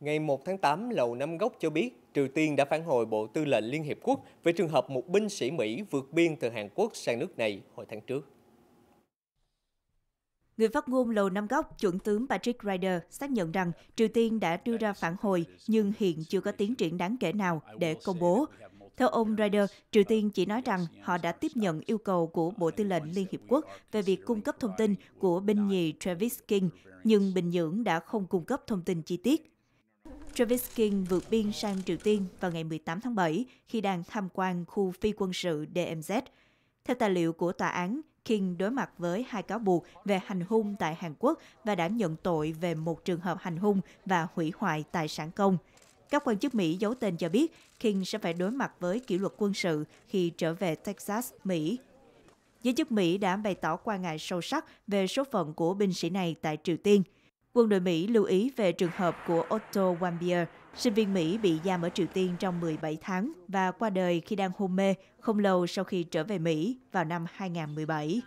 Ngày 1 tháng 8, Lầu Năm Góc cho biết Triều Tiên đã phản hồi Bộ Tư lệnh Liên Hiệp Quốc về trường hợp một binh sĩ Mỹ vượt biên từ Hàn Quốc sang nước này hồi tháng trước. Người phát ngôn Lầu Năm Góc, chuẩn tướng Patrick Ryder xác nhận rằng Triều Tiên đã đưa ra phản hồi nhưng hiện chưa có tiến triển đáng kể nào để công bố. Theo ông Ryder, Triều Tiên chỉ nói rằng họ đã tiếp nhận yêu cầu của Bộ Tư lệnh Liên Hiệp Quốc về việc cung cấp thông tin của binh nhì Travis King, nhưng Bình Nhưỡng đã không cung cấp thông tin chi tiết. Travis King vượt biên sang Triều Tiên vào ngày 18 tháng 7 khi đang tham quan khu phi quân sự DMZ. Theo tài liệu của tòa án, King đối mặt với hai cáo buộc về hành hung tại Hàn Quốc và đã nhận tội về một trường hợp hành hung và hủy hoại tài sản công. Các quan chức Mỹ giấu tên cho biết King sẽ phải đối mặt với kỷ luật quân sự khi trở về Texas, Mỹ. Giới chức Mỹ đã bày tỏ quan ngại sâu sắc về số phận của binh sĩ này tại Triều Tiên – Quân đội Mỹ lưu ý về trường hợp của Otto Wambier, sinh viên Mỹ bị giam ở Triều Tiên trong 17 tháng và qua đời khi đang hôn mê không lâu sau khi trở về Mỹ vào năm 2017.